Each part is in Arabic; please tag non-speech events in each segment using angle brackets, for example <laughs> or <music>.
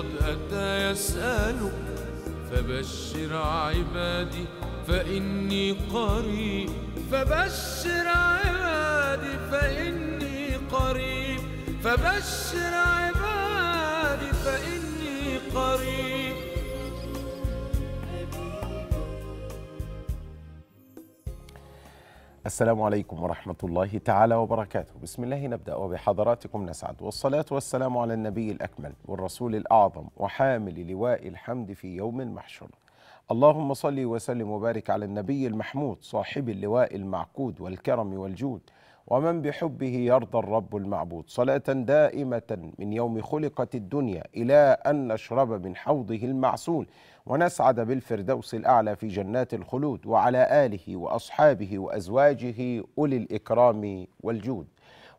قد أتى يسألك فبشر عبادي فإني قريب فبشر عبادي فإني قريب فبشر عبادي فإني قريب السلام عليكم ورحمة الله تعالى وبركاته بسم الله نبدأ وبحضراتكم نسعد والصلاة والسلام على النبي الأكمل والرسول الأعظم وحامل لواء الحمد في يوم المحشر اللهم صل وسلم وبارك على النبي المحمود صاحب اللواء المعقود والكرم والجود ومن بحبه يرضى الرب المعبود صلاة دائمة من يوم خلقت الدنيا إلى أن نشرب من حوضه المعسول ونسعد بالفردوس الأعلى في جنات الخلود وعلى آله وأصحابه وأزواجه أولي الإكرام والجود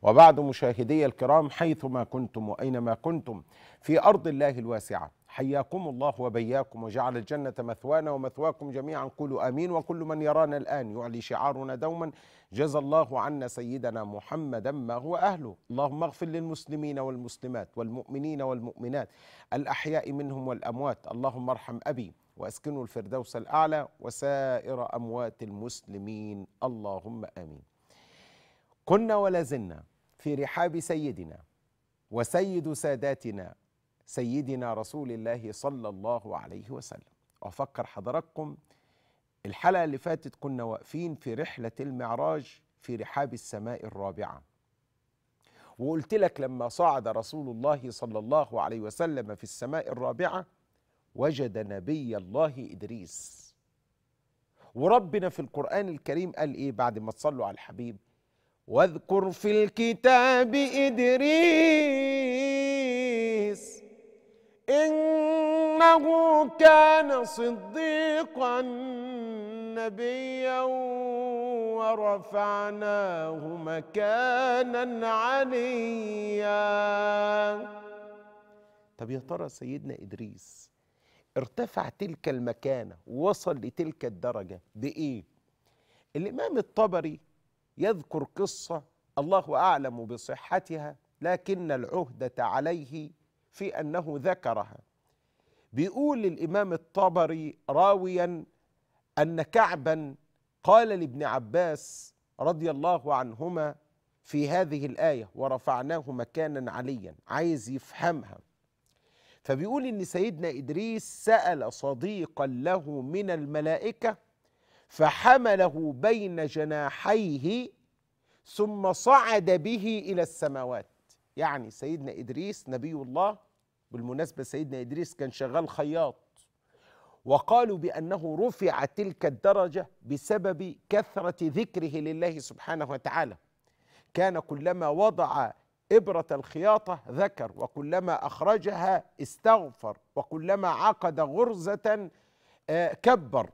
وبعد مشاهدي الكرام حيثما كنتم وأينما كنتم في أرض الله الواسعة حياكم الله وبياكم وجعل الجنة مثوانا ومثواكم جميعا قولوا آمين وكل من يرانا الآن يعلي شعارنا دوما جزى الله عنا سيدنا محمدا ما هو أهله اللهم اغفر للمسلمين والمسلمات والمؤمنين والمؤمنات الأحياء منهم والأموات اللهم ارحم أبي وأسكنه الفردوس الأعلى وسائر أموات المسلمين اللهم آمين كنا ولا زلنا في رحاب سيدنا وسيد ساداتنا سيدنا رسول الله صلى الله عليه وسلم أفكر حضراتكم الحلقة اللي فاتت كنا واقفين في رحلة المعراج في رحاب السماء الرابعة وقلت لك لما صعد رسول الله صلى الله عليه وسلم في السماء الرابعة وجد نبي الله إدريس وربنا في القرآن الكريم قال إيه بعد ما تصلوا على الحبيب واذكر في الكتاب إدريس إنه كان صديقا نبيا ورفعناه مكانا عليا طب يا ترى سيدنا إدريس ارتفع تلك المكانة ووصل لتلك الدرجة بإيه؟ الإمام الطبري يذكر قصة الله أعلم بصحتها لكن العهدة عليه في أنه ذكرها بيقول الإمام الطبري راويا أن كعبا قال لابن عباس رضي الله عنهما في هذه الآية ورفعناه مكانا عليا عايز يفهمها فبيقول إن سيدنا إدريس سأل صديقا له من الملائكة فحمله بين جناحيه ثم صعد به إلى السماوات يعني سيدنا إدريس نبي الله بالمناسبة سيدنا إدريس كان شغال خياط وقالوا بأنه رفع تلك الدرجة بسبب كثرة ذكره لله سبحانه وتعالى كان كلما وضع إبرة الخياطة ذكر وكلما أخرجها استغفر وكلما عقد غرزة آه، كبر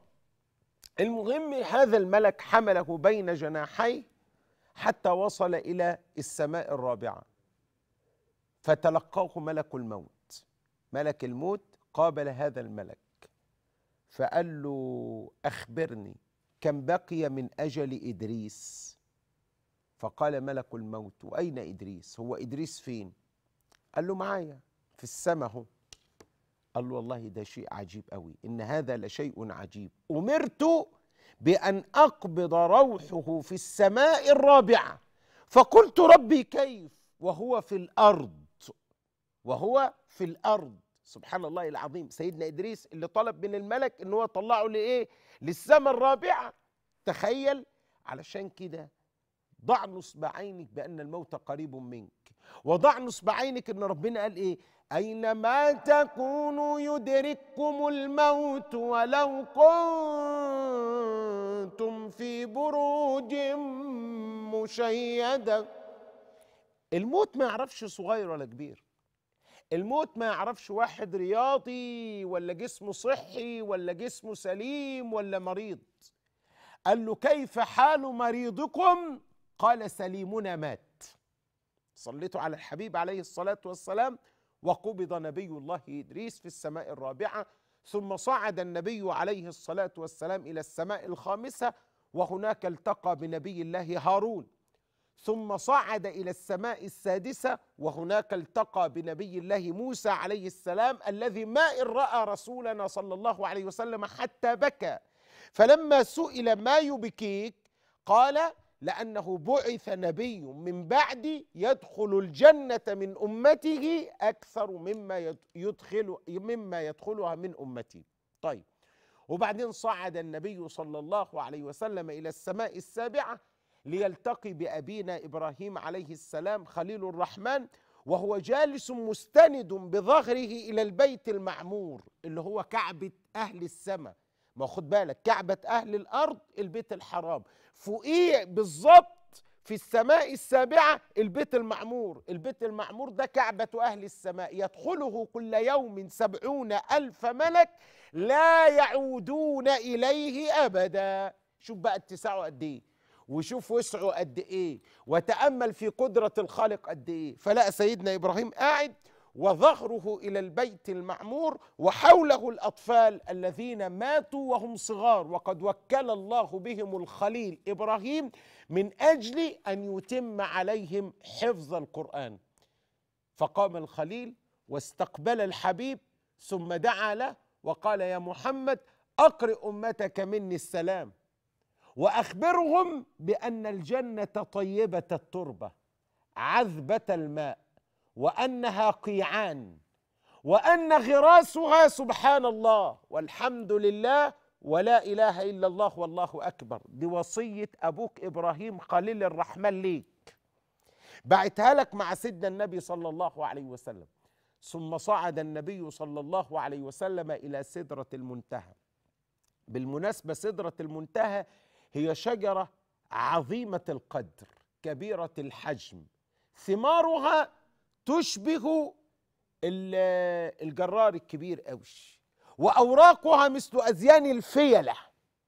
المهم هذا الملك حمله بين جناحيه حتى وصل إلى السماء الرابعة فتلقاه ملك الموت ملك الموت قابل هذا الملك فقال له أخبرني كم بقي من أجل إدريس فقال ملك الموت وأين إدريس هو إدريس فين قال له معايا في السماء هو قال له والله ده شيء عجيب قوي إن هذا لشيء عجيب أمرت بأن أقبض روحه في السماء الرابعة فقلت ربي كيف وهو في الأرض وهو في الارض سبحان الله العظيم سيدنا ادريس اللي طلب من الملك ان هو طلعه لايه للسماء الرابعه تخيل علشان كده ضع نصب عينك بان الموت قريب منك وضع نصب عينك ان ربنا قال ايه اينما تكونوا يدرككم الموت ولو كنتم في بروج مشيده الموت ما يعرفش صغير ولا كبير الموت ما يعرفش واحد رياضي ولا جسمه صحي ولا جسمه سليم ولا مريض قال له كيف حال مريضكم قال سليمنا مات صليتوا على الحبيب عليه الصلاة والسلام وقبض نبي الله إدريس في السماء الرابعة ثم صعد النبي عليه الصلاة والسلام إلى السماء الخامسة وهناك التقى بنبي الله هارون ثم صعد إلى السماء السادسة وهناك التقى بنبي الله موسى عليه السلام الذي ما إن رأى رسولنا صلى الله عليه وسلم حتى بكى فلما سئل ما يبكيك قال لأنه بعث نبي من بعدي يدخل الجنة من أمته أكثر مما يدخل مما يدخلها من أمتي طيب وبعدين صعد النبي صلى الله عليه وسلم إلى السماء السابعة ليلتقي بأبينا إبراهيم عليه السلام خليل الرحمن وهو جالس مستند بظهره إلى البيت المعمور اللي هو كعبة أهل السماء ما خد بالك كعبة أهل الأرض البيت الحرام فوقيه بالظبط في السماء السابعة البيت المعمور البيت المعمور ده كعبة أهل السماء يدخله كل يوم سبعون ألف ملك لا يعودون إليه أبدا شوف بقى اتساعه قد ايه وشوف وسعه قد ايه وتامل في قدره الخالق قد ايه فلقى سيدنا ابراهيم قاعد وظهره الى البيت المعمور وحوله الاطفال الذين ماتوا وهم صغار وقد وكل الله بهم الخليل ابراهيم من اجل ان يتم عليهم حفظ القران فقام الخليل واستقبل الحبيب ثم دعا له وقال يا محمد اقرئ امتك مني السلام واخبرهم بان الجنه طيبه التربه عذبه الماء وانها قيعان وان غراسها سبحان الله والحمد لله ولا اله الا الله والله اكبر دي وصيه ابوك ابراهيم خليل الرحمن ليك بعتها لك مع سيدنا النبي صلى الله عليه وسلم ثم صعد النبي صلى الله عليه وسلم الى سدره المنتهى بالمناسبه سدره المنتهى هي شجرة عظيمة القدر كبيرة الحجم ثمارها تشبه الجرار الكبير قوي وأوراقها مثل أذيان الفيلة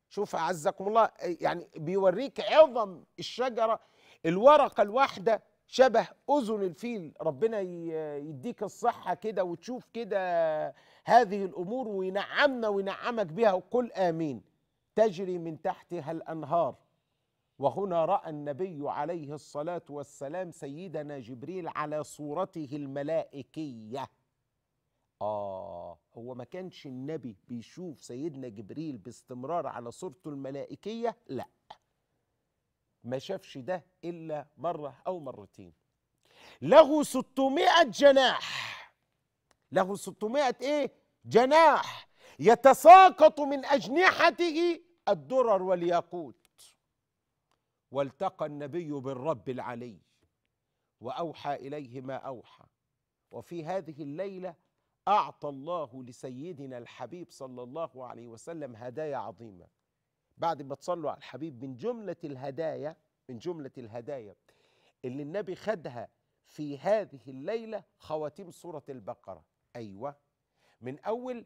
شوف أعزكم الله يعني بيوريك عظم الشجرة الورقة الواحدة شبه أذن الفيل ربنا يديك الصحة كده وتشوف كده هذه الأمور وينعمنا وينعمك بها وقل آمين تجري من تحتها الانهار وهنا راى النبي عليه الصلاه والسلام سيدنا جبريل على صورته الملائكيه آه هو ما كانش النبي بيشوف سيدنا جبريل باستمرار على صورته الملائكية لا ما شافش ده إلا مرة أو مرتين له 600 جناح له 600 إيه جناح يتساقط من أجنحته الدرر والياقوت والتقى النبي بالرب العلي وأوحى إليه ما أوحى وفي هذه الليلة أعطى الله لسيدنا الحبيب صلى الله عليه وسلم هدايا عظيمة بعد ما تصلوا على الحبيب من جملة الهدايا من جملة الهدايا اللي النبي خدها في هذه الليلة خواتيم سورة البقرة أيوة من أول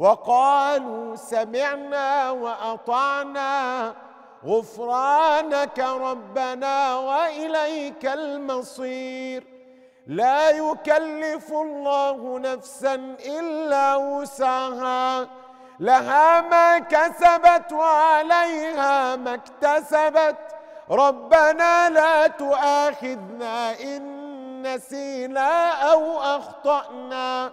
وقالوا سمعنا واطعنا غفرانك ربنا واليك المصير لا يكلف الله نفسا الا وسعها لها ما كسبت وعليها ما اكتسبت ربنا لا تؤاخذنا ان نسينا او اخطانا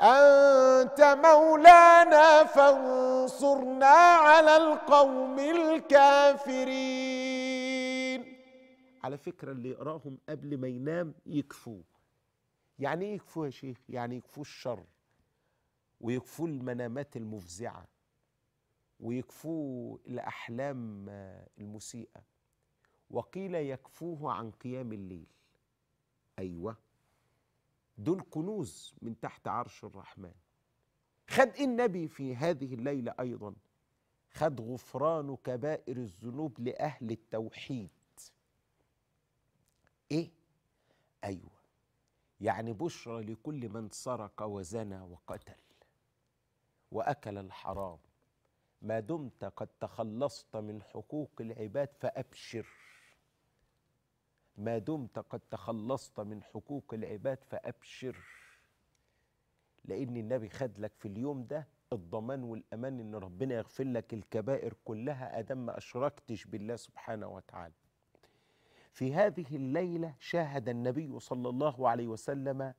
أنت مولانا فانصرنا على القوم الكافرين على فكرة اللي يقراهم قبل ما ينام يكفوه يعني ايه يكفوه يا شيخ؟ يعني يكفوه الشر ويكفوه المنامات المفزعة ويكفوه الأحلام المسيئة وقيل يكفوه عن قيام الليل أيوه دول كنوز من تحت عرش الرحمن خد إيه النبي في هذه الليلة أيضا خد غفران كبائر الذنوب لأهل التوحيد إيه؟ أيوة يعني بشرى لكل من سرق وزنى وقتل وأكل الحرام ما دمت قد تخلصت من حقوق العباد فأبشر ما دمت قد تخلصت من حقوق العباد فأبشر لأن النبي خد لك في اليوم ده الضمان والأمان إن ربنا يغفر لك الكبائر كلها أدم ما أشركتش بالله سبحانه وتعالى في هذه الليلة شاهد النبي صلى الله عليه وسلم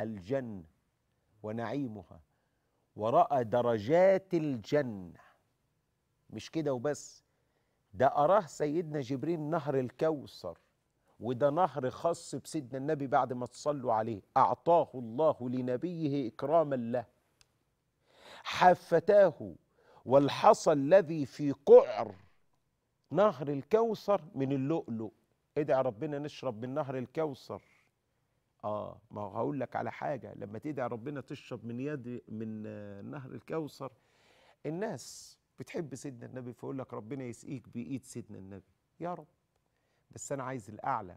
الجنة ونعيمها ورأى درجات الجنة مش كده وبس ده أراه سيدنا جبريل نهر الكوثر وده نهر خاص بسيدنا النبي بعد ما تصلوا عليه أعطاه الله لنبيه إكراما له حافتاه والحصى الذي في قعر نهر الكوثر من اللؤلؤ ادعي إيه ربنا نشرب من نهر الكوثر اه ما هقول لك على حاجه لما تدعي ربنا تشرب من يد من نهر الكوثر الناس بتحب سيدنا النبي فيقول لك ربنا يسقيك بايد سيدنا النبي يا رب بس انا عايز الاعلى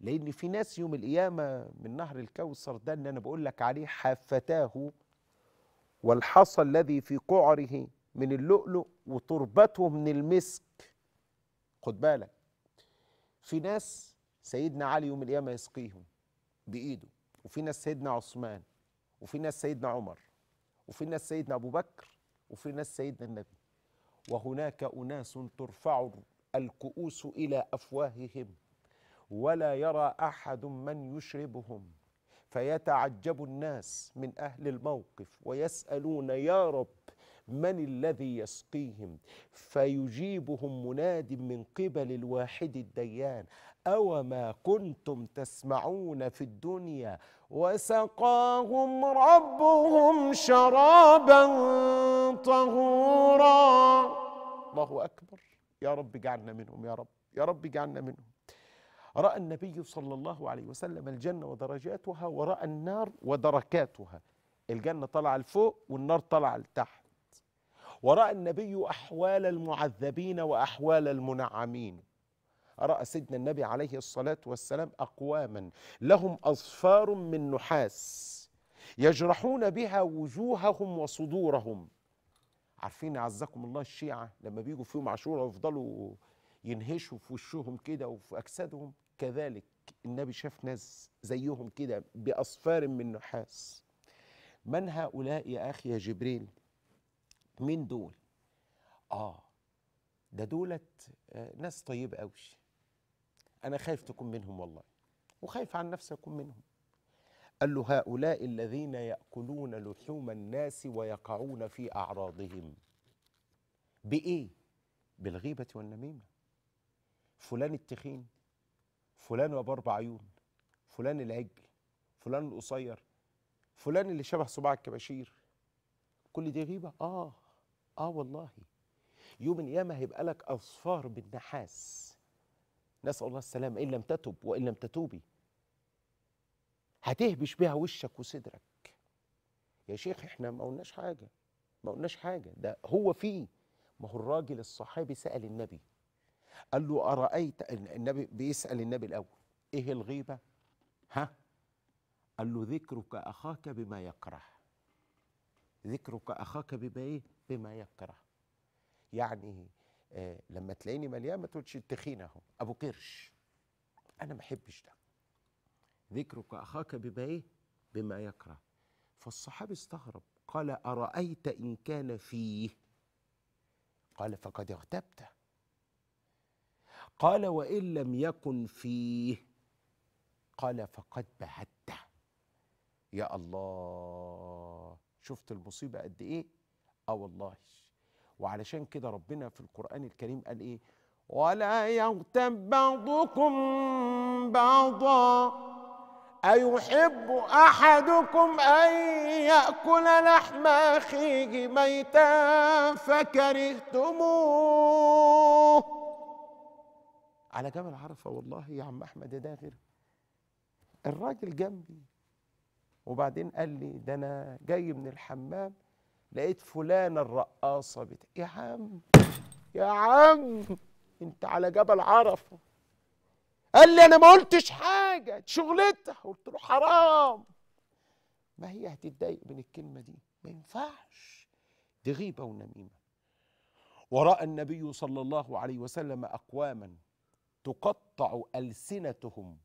لان في ناس يوم القيامه من نهر الكوثر ده اللي انا بقول لك عليه حافتاه والحصى الذي في قعره من اللؤلؤ وتربته من المسك خد بالك في ناس سيدنا علي يوم القيامه يسقيهم بايده وفي ناس سيدنا عثمان وفي ناس سيدنا عمر وفي ناس سيدنا ابو بكر وفي ناس سيدنا النبي وهناك اناس ترفع الكؤوس الى افواههم ولا يرى احد من يشربهم فيتعجب الناس من اهل الموقف ويسالون يا رب من الذي يسقيهم فيجيبهم مناد من قبل الواحد الديان اوما كنتم تسمعون في الدنيا وسقاهم ربهم شرابا طهورا الله اكبر يا رب اجعلنا منهم يا رب يا رب اجعلنا منهم رأى النبي صلى الله عليه وسلم الجنة ودرجاتها ورأى النار ودركاتها الجنة طالعة لفوق والنار طالعة لتحت ورأى النبي أحوال المعذبين وأحوال المنعمين رأى سيدنا النبي عليه الصلاة والسلام أقواما لهم أظفار من نحاس يجرحون بها وجوههم وصدورهم عارفين عزكم الله الشيعة لما بيجوا في يوم عاشوراء ويفضلوا ينهشوا في وشهم كده وفي أجسادهم كذلك النبي شاف ناس زيهم كده بأصفار من نحاس من هؤلاء يا أخي يا جبريل مين دول آه ده دولت آه، ناس طيبة أوي أنا خايف تكون منهم والله وخايف عن نفسي أكون منهم قال له هؤلاء الذين يأكلون لحوم الناس ويقعون في أعراضهم بإيه؟ بالغيبة والنميمة فلان التخين فلان أبو أربع عيون فلان العجل فلان القصير فلان اللي شبه صباع الكباشير كل دي غيبة؟ آه آه والله يوم القيامة هيبقى لك أظفار بالنحاس نسأل الله السلام إن لم تتب وإن لم تتوبي هتهبش بيها وشك وصدرك يا شيخ احنا ما قلناش حاجه ما قلناش حاجه ده هو فيه ما هو الراجل الصحابي سال النبي قال له ارايت النبي بيسال النبي الاول ايه الغيبه ها قال له ذكرك اخاك بما يكره ذكرك اخاك بما ايه بما يكره يعني آه لما تلاقيني مليان ما تقولش التخين اهو ابو كرش انا ما احبش ده ذكرك أخاك بما بما يكره فالصحابي استغرب قال أرأيت إن كان فيه قال فقد اغتبته قال وإن لم يكن فيه قال فقد بعدت يا الله شفت المصيبة قد إيه آه والله وعلشان كده ربنا في القرآن الكريم قال إيه ولا يغتب بعضكم بعضا أيحب أحدكم أن يأكل لحم أخيه ميتا فكرهتموه على جبل عرفة والله يا عم أحمد ده غير الراجل جنبي وبعدين قال لي ده أنا جاي من الحمام لقيت فلانة الرقاصة بتاع يا عم يا عم أنت على جبل عرفة قال لي انا ما قلتش حاجه دي شغلتها قلت له حرام ما هي هتتضايق من الكلمه دي ما ينفعش دي غيبه ونميمه وراى النبي صلى الله عليه وسلم اقواما تقطع السنتهم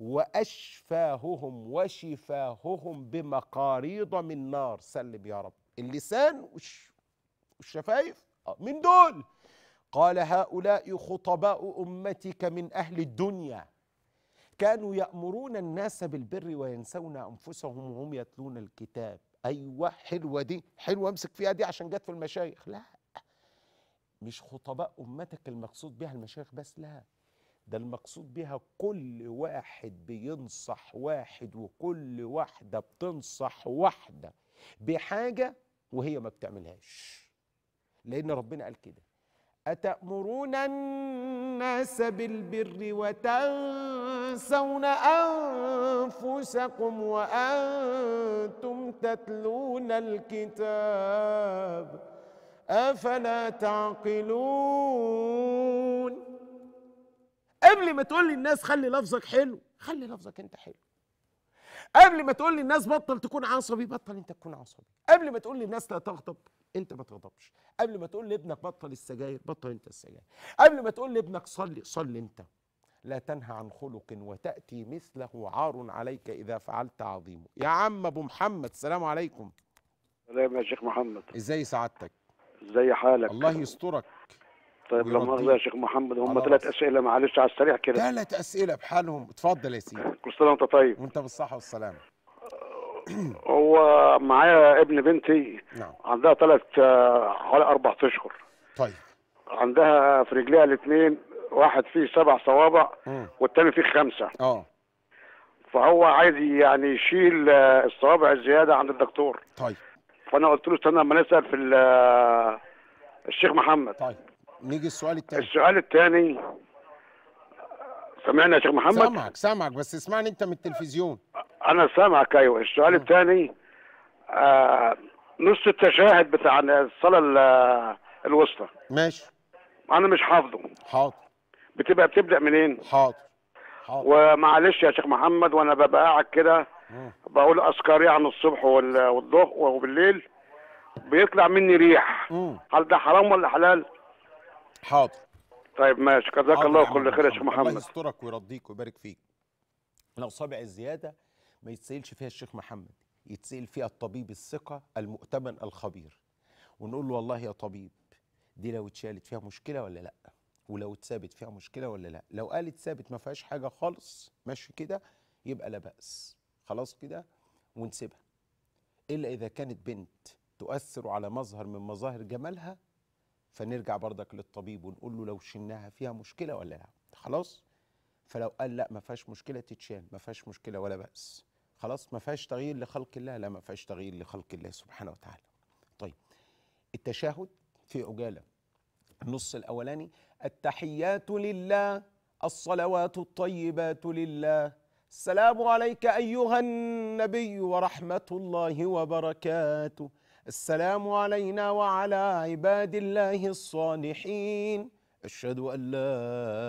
واشفاههم وشفاههم بمقاريض من نار سلم يا رب اللسان والشفايف آه، من دول قال هؤلاء خطباء امتك من اهل الدنيا كانوا يامرون الناس بالبر وينسون انفسهم وهم يتلون الكتاب ايوه حلوه دي حلوه امسك فيها دي عشان جت في المشايخ لا مش خطباء امتك المقصود بها المشايخ بس لا ده المقصود بها كل واحد بينصح واحد وكل واحده بتنصح واحده بحاجه وهي ما بتعملهاش لان ربنا قال كده أتأمرون الناس بالبر وتنسون أنفسكم وأنتم تتلون الكتاب أفلا تعقلون قبل ما تقول للناس خلي لفظك حلو خلي لفظك أنت حلو قبل ما تقول للناس بطل تكون عصبي بطل أنت تكون عصبي قبل ما تقول للناس لا تغضب انت ما تغضبش قبل ما تقول لابنك بطل السجاير بطل انت السجاير قبل ما تقول لابنك صلي صلي انت لا تنهى عن خلق وتأتي مثله عار عليك إذا فعلت عظيم يا عم أبو محمد السلام عليكم السلام يا شيخ محمد ازاي سعادتك ازي حالك الله يسترك طيب لما مؤاخذه يا شيخ محمد هم ثلاث اسئله معلش على السريع كده ثلاث اسئله بحالهم اتفضل يا سيدي كل سنه وانت طيب وانت بالصحه والسلامه <clears throat> هو معايا ابن بنتي نعم عندها ثلاث آه، حوالي اربع اشهر طيب عندها في رجليها الاثنين واحد فيه سبع صوابع والثاني فيه خمسه اه فهو عايز يعني يشيل آه، الصوابع الزياده عند الدكتور طيب فانا قلت له استنى اما نسال في آه، الشيخ محمد طيب نيجي السؤال الثاني السؤال الثاني سمعنا يا شيخ محمد سامعك سامعك بس اسمعني انت من التلفزيون انا سامعك ايوه السؤال نعم. الثاني آه نص التشاهد بتاع الصلاه الوسطى ماشي انا مش حافظه حاضر بتبقى بتبدا منين حاضر حاضر ومعلش يا شيخ محمد وانا ببقى قاعد كده بقول اذكاري يعني عن الصبح والظهر وبالليل بيطلع مني ريح مم. هل ده حرام ولا حلال حاضر طيب ماشي جزاك الله كل خير يا شيخ محمد الله يسترك ويرضيك ويبارك فيك لو صابع الزياده ما يتسالش فيها الشيخ محمد يتسال فيها الطبيب الثقه المؤتمن الخبير ونقول له والله يا طبيب دي لو اتشالت فيها مشكله ولا لا ولو اتثابت فيها مشكله ولا لا لو قال اتثابت ما فيهاش حاجه خالص ماشي كده يبقى لا باس خلاص كده ونسيبها الا اذا كانت بنت تؤثر على مظهر من مظاهر جمالها فنرجع بردك للطبيب ونقول له لو شلناها فيها مشكله ولا لا خلاص فلو قال لا ما فيهاش مشكله تتشال ما فيهاش مشكله ولا باس خلاص ما فيهاش تغيير لخلق الله لا ما فيهاش تغيير لخلق الله سبحانه وتعالى طيب التشاهد في عجاله النص الاولاني التحيات لله الصلوات الطيبات لله السلام عليك ايها النبي ورحمه الله وبركاته السلام علينا وعلى عباد الله الصالحين اشهد ان لا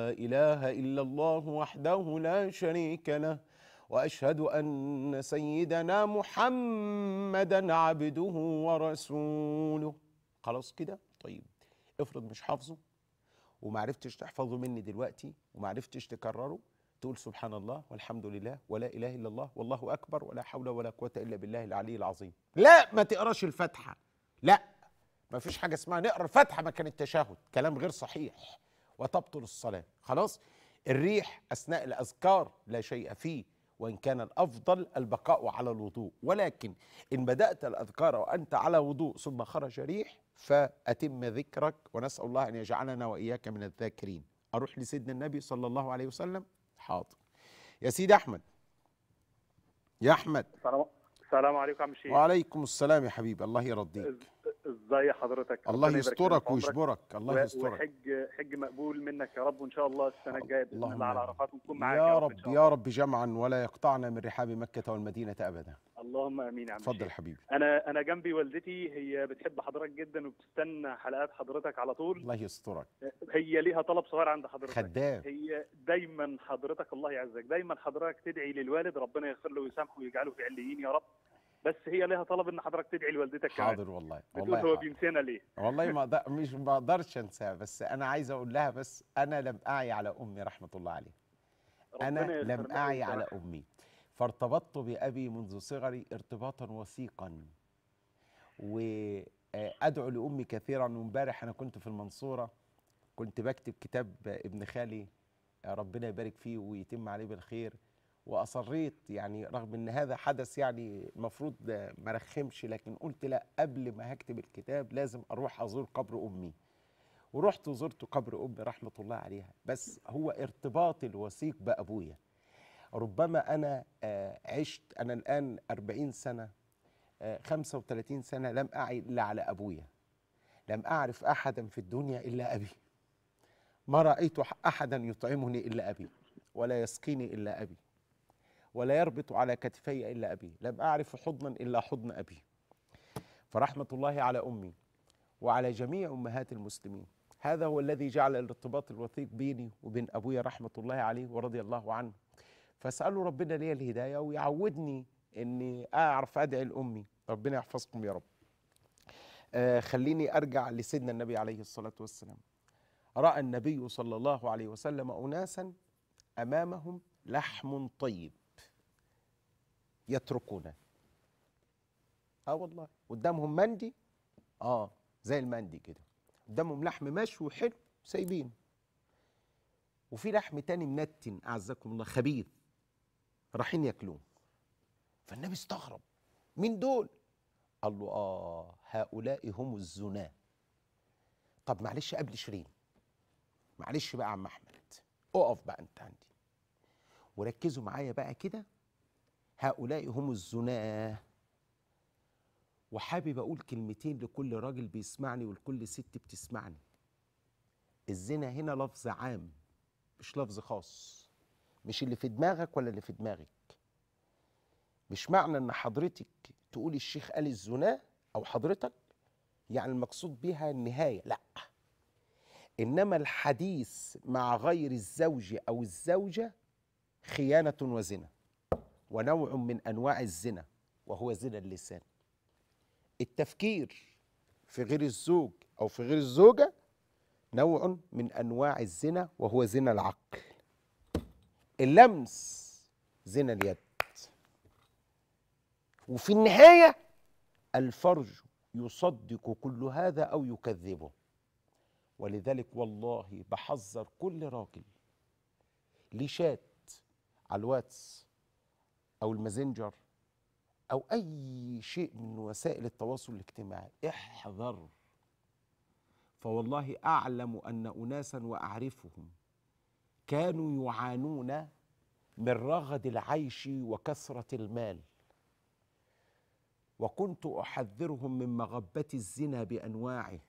اله الا الله وحده لا شريك له واشهد ان سيدنا محمدا عبده ورسوله خلاص كده طيب افرض مش حافظه ومعرفتش تحفظه مني دلوقتي ومعرفتش تكرره تقول سبحان الله والحمد لله ولا اله الا الله والله اكبر ولا حول ولا قوه الا بالله العلي العظيم لا ما تقراش الفاتحه لا ما فيش حاجه اسمها نقرا الفاتحه مكان التشهد كلام غير صحيح وتبطل الصلاه خلاص الريح اثناء الاذكار لا شيء فيه وإن كان الأفضل البقاء على الوضوء ولكن إن بدأت الأذكار وأنت على وضوء ثم خرج ريح فأتم ذكرك ونسأل الله أن يجعلنا وإياك من الذاكرين أروح لسيدنا النبي صلى الله عليه وسلم حاضر يا سيدي أحمد يا أحمد السلام عليكم عم شيخ وعليكم السلام يا حبيبي الله يرضيك ازاي حضرتك الله يسترك ويشبرك الله يسترك وحج حج مقبول منك يا رب وان شاء الله السنه الجايه باذن الله على عرفات ونكون معاك يا رب يا رب جمعا ولا يقطعنا من رحاب مكه والمدينه ابدا اللهم امين يا عم اتفضل حبيبي انا انا جنبي والدتي هي بتحب حضرتك جدا وبتستنى حلقات حضرتك على طول الله يسترك هي ليها طلب صغير عند حضرتك خدام هي دايما حضرتك الله يعزك دايما حضرتك تدعي للوالد ربنا يغفر له ويسامحه ويجعله في عليين يا رب بس هي لها طلب ان حضرتك تدعي لوالدتك حاضر والله والله هو بينسانا ليه والله ما ده <laughs> مش ما اقدرش انساه بس انا عايز اقول لها بس انا لم اعي على امي رحمه الله عليها انا لم اعي على امي فارتبطت بابي منذ صغري ارتباطا وثيقا وادعو آه، لامي كثيرا وامبارح انا كنت في المنصوره كنت بكتب كتاب ابن خالي آه، ربنا يبارك فيه ويتم عليه بالخير واصريت يعني رغم ان هذا حدث يعني المفروض ما رخمش لكن قلت لا قبل ما هكتب الكتاب لازم اروح ازور قبر امي ورحت وزرت قبر امي رحمه الله عليها بس هو ارتباطي الوثيق بابويا ربما انا آه، عشت انا الان 40 سنه 35 آه، سنه لم اعي الا على ابويا لم اعرف احدا في الدنيا الا ابي ما رايت احدا يطعمني الا ابي ولا يسقيني الا ابي ولا يربط على كتفي إلا أبي لم أعرف حضنا إلا حضن أبي فرحمة الله على أمي وعلى جميع أمهات المسلمين هذا هو الذي جعل الارتباط الوثيق بيني وبين أبويا رحمة الله عليه ورضي الله عنه فأسأله ربنا لي الهداية ويعودني أني أعرف أدعي لأمي ربنا يحفظكم يا رب آه خليني أرجع لسيدنا النبي عليه الصلاة والسلام رأى النبي صلى الله عليه وسلم أناسا أمامهم لحم طيب يتركونا اه والله قدامهم مندي اه زي المندي كده قدامهم لحم مشوي حلو سايبينه وفي لحم تاني منتن اعزكم الله خبيث رايحين ياكلوه فالنبي استغرب مين دول قال له اه هؤلاء هم الزناه طب معلش قبل شيرين معلش بقى يا عم احمد اقف بقى انت عندي وركزوا معايا بقى كده هؤلاء هم الزناه وحابب اقول كلمتين لكل راجل بيسمعني ولكل ست بتسمعني الزنا هنا لفظ عام مش لفظ خاص مش اللي في دماغك ولا اللي في دماغك مش معنى ان حضرتك تقولي الشيخ قال الزنا او حضرتك يعني المقصود بها النهايه لا انما الحديث مع غير الزوج او الزوجه خيانه وزنا ونوع من انواع الزنا وهو زنا اللسان التفكير في غير الزوج او في غير الزوجه نوع من انواع الزنا وهو زنا العقل اللمس زنا اليد وفي النهايه الفرج يصدق كل هذا او يكذبه ولذلك والله بحذر كل راجل ليه شات على الواتس او المازنجر او اي شيء من وسائل التواصل الاجتماعي احذر فوالله اعلم ان اناسا واعرفهم كانوا يعانون من رغد العيش وكثره المال وكنت احذرهم من مغبه الزنا بانواعه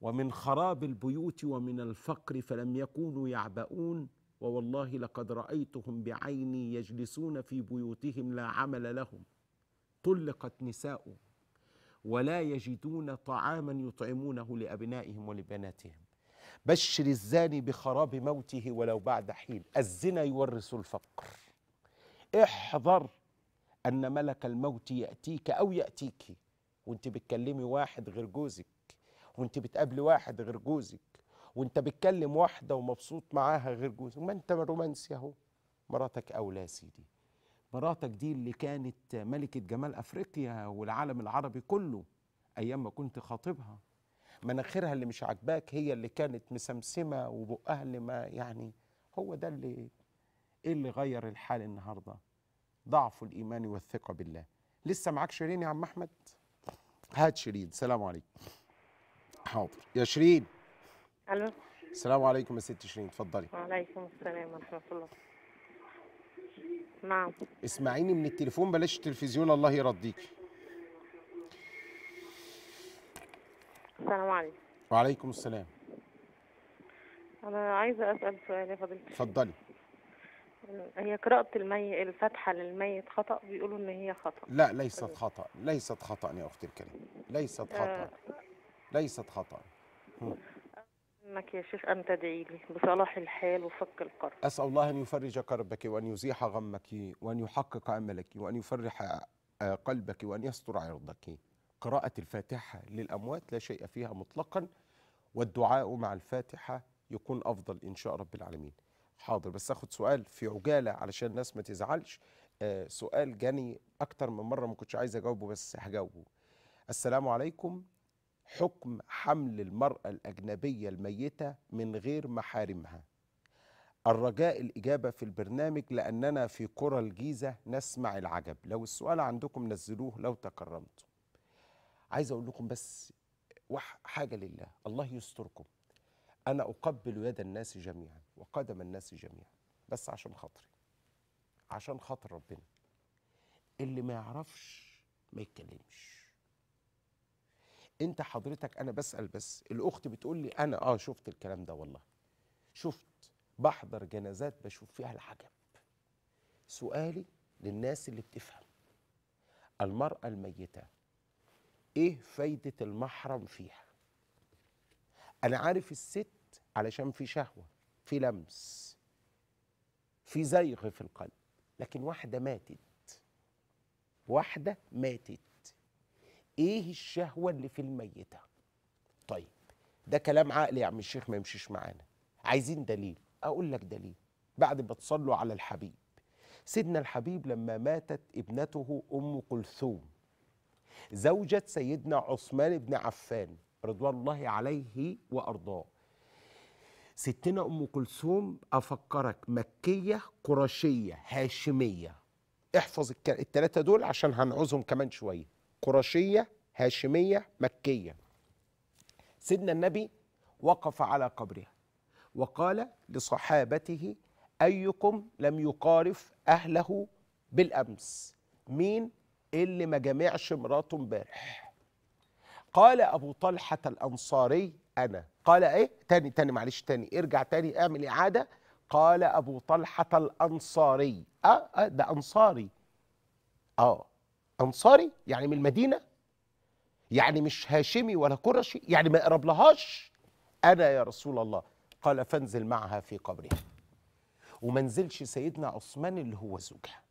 ومن خراب البيوت ومن الفقر فلم يكونوا يعبؤون ووالله لقد رايتهم بعيني يجلسون في بيوتهم لا عمل لهم طلقت نساء ولا يجدون طعاما يطعمونه لابنائهم ولبناتهم بشر الزاني بخراب موته ولو بعد حين الزنا يورث الفقر احذر ان ملك الموت ياتيك او ياتيك وانت بتكلمي واحد غير جوزك وانت بتقابلي واحد غير جوزك وانت بتكلم واحده ومبسوط معاها غير جوزك ما انت رومانسي اهو مراتك اولى يا سيدي مراتك دي اللي كانت ملكه جمال افريقيا والعالم العربي كله ايام ما كنت خاطبها مناخيرها اللي مش عاجباك هي اللي كانت مسمسمه وبقها اللي ما يعني هو ده اللي ايه اللي غير الحال النهارده ضعف الايمان والثقه بالله لسه معاك شيرين يا عم احمد هات شيرين سلام عليكم حاضر يا شيرين الو السلام عليكم يا ست شيرين اتفضلي وعليكم السلام ورحمه الله نعم اسمعيني من التليفون بلاش التلفزيون الله يرضيكي السلام عليكم وعليكم السلام انا عايزه اسال سؤال يا فضيله اتفضلي هي قراءة المي الفاتحة للميت خطأ بيقولوا إن هي خطأ لا ليست خطأ ليست خطأ يا أختي الكريمة ليست خطأ آه. ليست خطأ, ليست خطأ. انك يا شيخ ان تدعي لي بصلاح الحال وفك الكرب اسال الله ان يفرج كربك وان يزيح غمك وان يحقق املك وان يفرح آه، قلبك وان يستر عرضك قراءه الفاتحه للاموات لا شيء فيها مطلقا والدعاء مع الفاتحه يكون افضل ان شاء رب العالمين حاضر بس اخد سؤال في عجاله علشان الناس ما تزعلش آه سؤال جاني اكتر من مره ما كنتش عايز اجاوبه بس هجاوبه السلام عليكم حكم حمل المرأة الأجنبية الميتة من غير محارمها الرجاء الإجابة في البرنامج لأننا في قرى الجيزة نسمع العجب لو السؤال عندكم نزلوه لو تكرمتم عايز أقول لكم بس حاجة لله الله يستركم أنا أقبل يد الناس جميعا وقدم الناس جميعا بس عشان خاطري عشان خاطر ربنا اللي ما يعرفش ما يتكلمش انت حضرتك انا بسال بس الاخت بتقول لي انا اه شفت الكلام ده والله شفت بحضر جنازات بشوف فيها العجب سؤالي للناس اللي بتفهم المراه الميته ايه فايده المحرم فيها انا عارف الست علشان في شهوه في لمس في زيغ في القلب لكن واحده ماتت واحده ماتت ايه الشهوه اللي في الميته طيب ده كلام عقلي يا عم الشيخ ما يمشيش معانا عايزين دليل اقول لك دليل بعد ما تصلوا على الحبيب سيدنا الحبيب لما ماتت ابنته ام كلثوم زوجة سيدنا عثمان بن عفان رضوان الله عليه وارضاه ستنا ام كلثوم افكرك مكيه قرشيه هاشميه احفظ الثلاثه دول عشان هنعوزهم كمان شويه قرشية هاشمية مكية سيدنا النبي وقف على قبرها وقال لصحابته أيكم لم يقارف أهله بالأمس مين اللي ما جمعش مراته امبارح قال أبو طلحة الأنصاري أنا قال إيه تاني تاني معلش تاني ارجع تاني اعمل إعادة قال أبو طلحة الأنصاري أه, أه ده أنصاري أه أنصاري يعني من المدينة يعني مش هاشمي ولا قرشي يعني ما أقرب لهاش أنا يا رسول الله قال فانزل معها في قبرها وما نزلش سيدنا عثمان اللي هو زوجها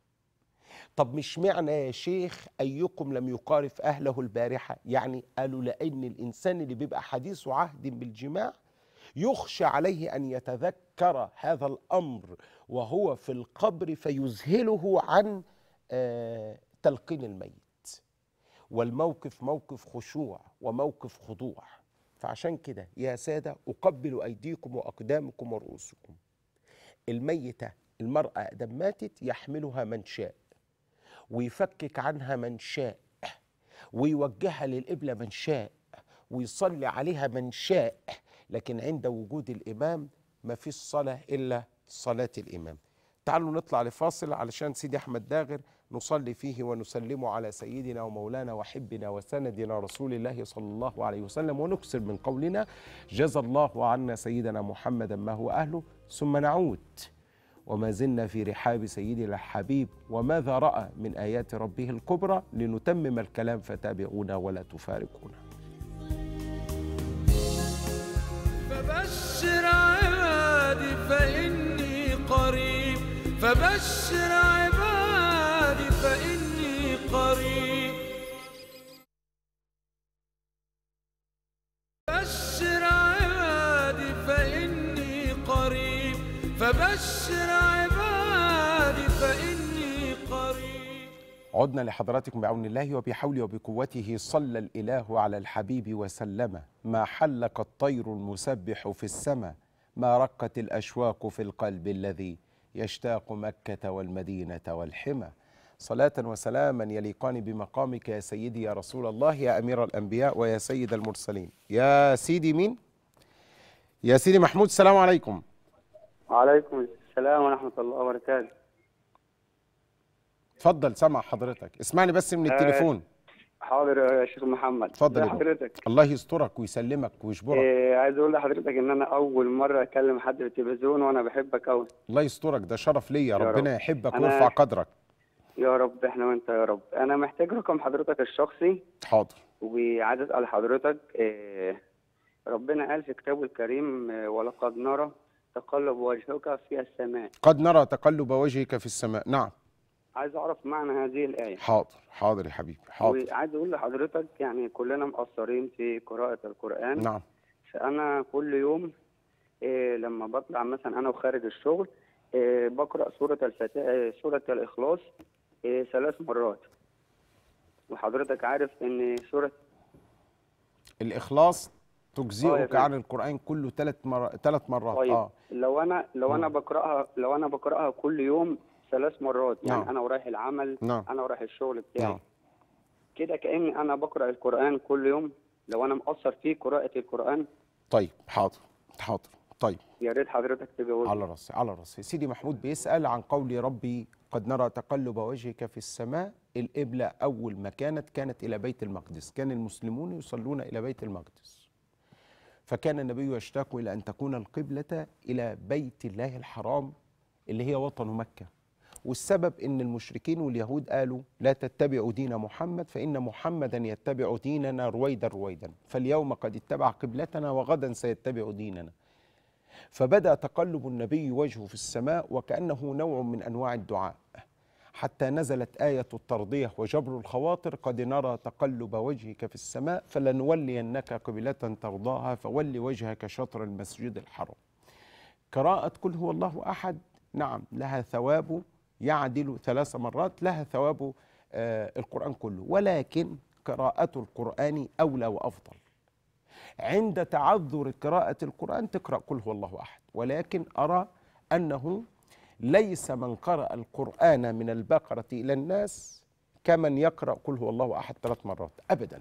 طب مش معنى يا شيخ أيكم لم يقارف أهله البارحة يعني قالوا لأن الإنسان اللي بيبقى حديث عهد بالجماع يخشى عليه أن يتذكر هذا الأمر وهو في القبر فيذهله عن آه، تلقين الميت والموقف موقف خشوع وموقف خضوع فعشان كده يا سادة أقبل أيديكم وأقدامكم ورؤوسكم الميتة المرأة دم ماتت يحملها من شاء ويفكك عنها من شاء ويوجهها للقبلة من شاء ويصلي عليها من شاء لكن عند وجود الإمام ما فيش صلاة إلا صلاة الإمام تعالوا نطلع لفاصل علشان سيدي أحمد داغر نصلي فيه ونسلم على سيدنا ومولانا وحبنا وسندنا رسول الله صلى الله عليه وسلم ونكسر من قولنا جزى الله عنا سيدنا محمدا ما هو أهله ثم نعود وما زلنا في رحاب سيدنا الحبيب وماذا رأى من آيات ربه الكبرى لنتمم الكلام فتابعونا ولا تفارقونا فبشر عبادي فإني قريب فبشر عبادي فإني قريب فبشر عبادي فإني قريب فبشر عبادي فإني قريب عدنا لحضراتكم بعون الله وبحوله وبقوته صلى الإله على الحبيب وسلم ما حلق الطير المسبح في السماء ما رقت الأشواق في القلب الذي يشتاق مكة والمدينة والحمى صلاة وسلاما يليقان بمقامك يا سيدي يا رسول الله يا أمير الأنبياء ويا سيد المرسلين يا سيدي مين؟ يا سيدي محمود السلام عليكم وعليكم السلام ورحمة الله وبركاته اتفضل سمع حضرتك اسمعني بس من آه، التليفون حاضر يا شيخ محمد اتفضل حضرتك الله يسترك ويسلمك ويشبرك إيه عايز اقول لحضرتك ان انا اول مره اكلم حد في التلفزيون وانا بحبك قوي الله يسترك ده شرف ليا يا ربنا رب. يحبك ويرفع قدرك يا رب احنا وانت يا رب انا محتاج رقم حضرتك الشخصي حاضر وعايز اسال حضرتك إيه ربنا قال في كتابه الكريم إيه، ولقد نرى تقلب وجهك في السماء قد نرى تقلب وجهك في السماء نعم عايز اعرف معنى هذه الايه حاضر حاضر يا حبيبي حاضر وعايز اقول لحضرتك يعني كلنا مقصرين في قراءه القران نعم فانا كل يوم إيه لما بطلع مثلا انا وخارج الشغل إيه بقرا سوره الفتاة آه، سوره الاخلاص إيه ثلاث مرات وحضرتك عارف ان سوره الاخلاص تجزئك طيب. عن القران كله ثلاث مر... ثلاث مرات طيب. اه لو انا لو انا نعم. بقراها لو انا بقراها كل يوم ثلاث مرات يعني نعم. انا ورايح العمل نعم. انا ورايح الشغل بتاعي نعم. كده كاني انا بقرا القران كل يوم لو انا مقصر في قراءه القران طيب حاضر حاضر طيب يا ريت حضرتك تجاوبني على راسي على راسي سيدي محمود بيسال عن قول ربي قد نرى تقلب وجهك في السماء القبلة أول ما كانت كانت إلى بيت المقدس كان المسلمون يصلون إلى بيت المقدس فكان النبي يشتاق إلى أن تكون القبلة إلى بيت الله الحرام اللي هي وطن مكة والسبب ان المشركين واليهود قالوا لا تتبعوا دين محمد فان محمدا يتبع ديننا رويدا رويدا فاليوم قد اتبع قبلتنا وغدا سيتبع ديننا فبدا تقلب النبي وجهه في السماء وكانه نوع من انواع الدعاء حتى نزلت ايه الترضيه وجبر الخواطر قد نرى تقلب وجهك في السماء فلنولينك قبله ترضاها فول وجهك شطر المسجد الحرام قراءه قل هو الله احد نعم لها ثواب يعدل ثلاث مرات لها ثواب آه، القرآن كله ولكن قراءة القرآن أولى وأفضل عند تعذر قراءة القرآن تقرأ قل هو الله أحد ولكن أرى أنه ليس من قرأ القرآن من البقرة إلى الناس كمن يقرأ قل هو الله أحد ثلاث مرات أبدا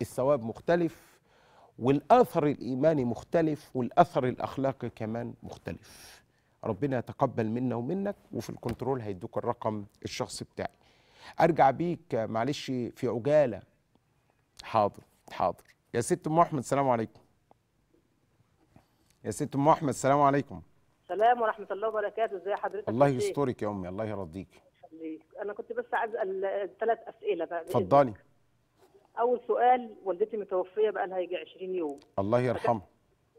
الثواب مختلف والأثر الإيماني مختلف والأثر الأخلاقي كمان مختلف ربنا يتقبل منا ومنك وفي الكنترول هيدوك الرقم الشخصي بتاعي ارجع بيك معلش في عجاله حاضر حاضر يا ست ام احمد السلام عليكم يا ست ام احمد السلام عليكم السلام ورحمه الله وبركاته ازي حضرتك الله يسترك يا امي الله يرضيك انا كنت بس عايز ثلاث اسئله بقى اتفضلي اول سؤال والدتي متوفيه بقى لها يجي 20 يوم الله يرحمها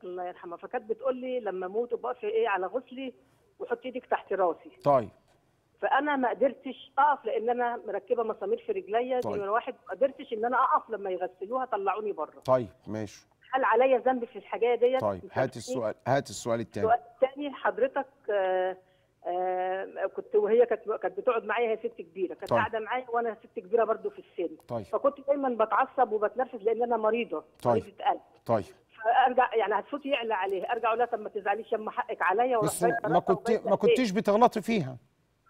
الله يرحمها فكانت بتقول لي لما اموت ابقي ايه على غسلي وحط ايدك تحت راسي طيب فانا ما قدرتش اقف لان انا مركبه مسامير في رجليا طيب. دي واحد ما قدرتش ان انا اقف لما يغسلوها طلعوني بره طيب ماشي هل عليا ذنب في الحكايه ديت طيب هات السؤال هات السؤال الثاني السؤال الثاني حضرتك آه آه كنت وهي كانت كانت بتقعد معايا هي ست كبيره كانت طيب. قاعده معايا وانا ست كبيره برضو في السن طيب. فكنت دايما بتعصب وبتنرفز لان انا مريضه طيب. مريضه قلب طيب ارجع يعني صوتي يعلى عليه ارجع اقول لها طب ما تزعليش اما حقك عليا بس ما كنت ما كنتيش بتغلطي فيها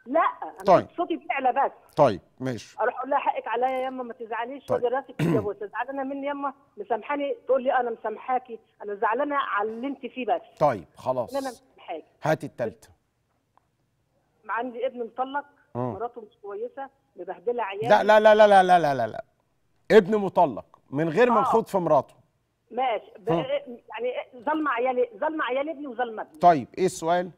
لا انا طيب. صوتي بيعلى بس طيب ماشي اروح اقول لها حقك عليا يا اما ما تزعليش طيب. راسك <clears throat> يا زعلانه مني يما مسامحاني تقول لي انا مسامحاكي انا زعلانه على اللي انت فيه بس طيب خلاص انا مسامحاكي هاتي الثالثه عندي ابن مطلق آه. مراته مش كويسه مبهدله عياله لا لا لا لا لا لا لا لا ابن مطلق من غير ما آه. نخوض في مراته ماشي يعني ظلم مع عيالي ظل مع ابني وظل طيب ايه السؤال؟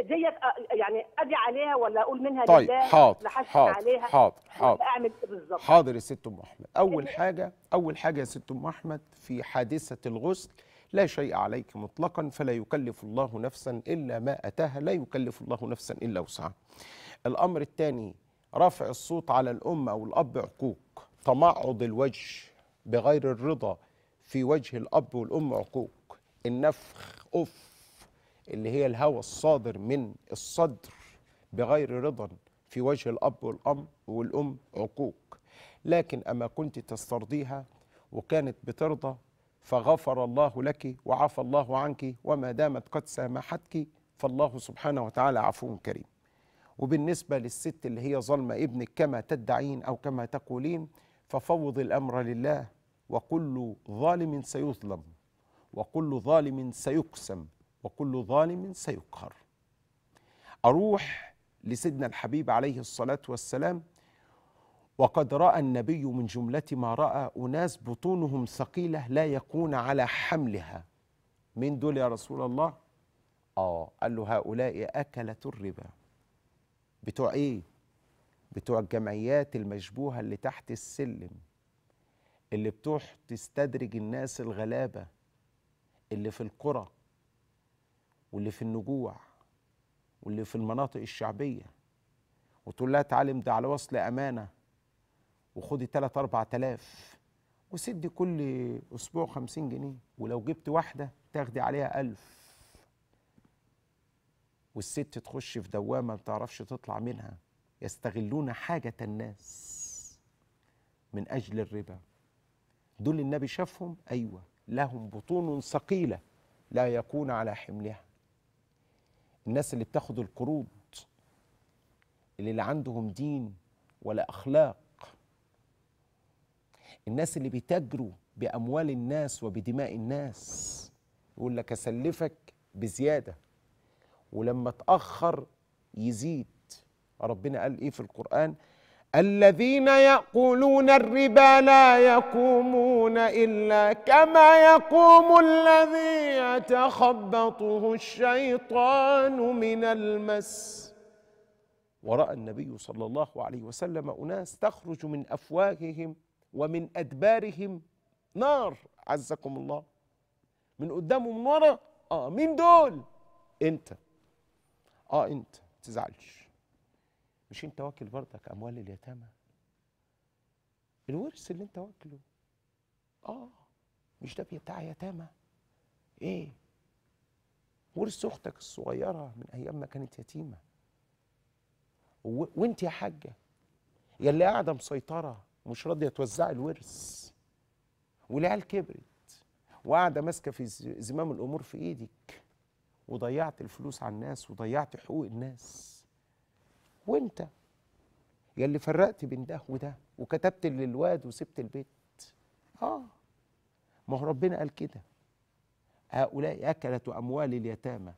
ديت آه، يعني ادي عليها ولا اقول منها طيب لله حاضر حاضر عليها حاضر حاضر اعمل ايه بالظبط حاضر يا ست ام احمد اول حاجه اول حاجه يا ست ام احمد في حادثه الغسل لا شيء عليك مطلقا فلا يكلف الله نفسا الا ما اتاها لا يكلف الله نفسا الا وسعها الامر الثاني رفع الصوت على الام او الاب عقوق تمعض الوجه بغير الرضا في وجه الأب والأم عقوق النفخ أف اللي هي الهوى الصادر من الصدر بغير رضا في وجه الأب والأم والأم عقوق لكن أما كنت تسترضيها وكانت بترضى فغفر الله لك وعفى الله عنك وما دامت قد سامحتك فالله سبحانه وتعالى عفو كريم وبالنسبة للست اللي هي ظلمة ابنك كما تدعين أو كما تقولين ففوض الأمر لله وكل ظالم سيظلم وكل ظالم سيقسم وكل ظالم سيقهر أروح لسيدنا الحبيب عليه الصلاة والسلام وقد رأى النبي من جملة ما رأى أناس بطونهم ثقيلة لا يكون على حملها مين دول يا رسول الله؟ آه قال له هؤلاء أكلة الربا بتوع إيه؟ بتوع الجمعيات المشبوهة اللي تحت السلم اللي بتروح تستدرج الناس الغلابه اللي في القرى واللي في النجوع واللي في المناطق الشعبيه وتقول لها تعالي امضي على وصل امانه وخدي 3 4000 وسدي كل اسبوع 50 جنيه ولو جبت واحده تاخدي عليها 1000 والست تخش في دوامه ما بتعرفش تطلع منها يستغلون حاجه الناس من اجل الربا دول النبي شافهم أيوة لهم بطون ثقيلة لا يكون على حملها الناس اللي بتاخد القروض اللي لا عندهم دين ولا أخلاق الناس اللي بيتاجروا بأموال الناس وبدماء الناس يقول لك أسلفك بزيادة ولما تأخر يزيد ربنا قال إيه في القرآن الذين يأكلون الربا لا يقومون إلا كما يقوم الذي يتخبطه الشيطان من المس ورأى النبي صلى الله عليه وسلم أناس تخرج من أفواههم ومن أدبارهم نار عزكم الله من قدام ومن ورا اه مين دول انت اه انت ما تزعلش مش انت واكل برضك اموال اليتامى الورث اللي انت واكله اه مش ده بتاع يتامى ايه ورث اختك الصغيره من ايام ما كانت يتيمه و... وانت يا حاجه يا اللي قاعده مسيطره مش راضيه توزعي الورث والعيال كبرت وقاعده ماسكه في زمام الامور في ايدك وضيعت الفلوس على الناس وضيعت حقوق الناس وانت يا اللي فرقت بين ده وده وكتبت للواد وسبت البيت اه ما هو ربنا قال كده هؤلاء أكلة أموال اليتامى